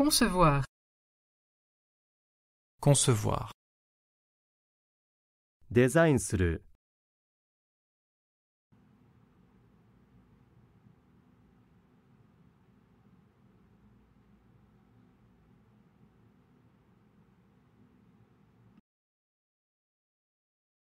concevoir concevoir, concevoir デザインする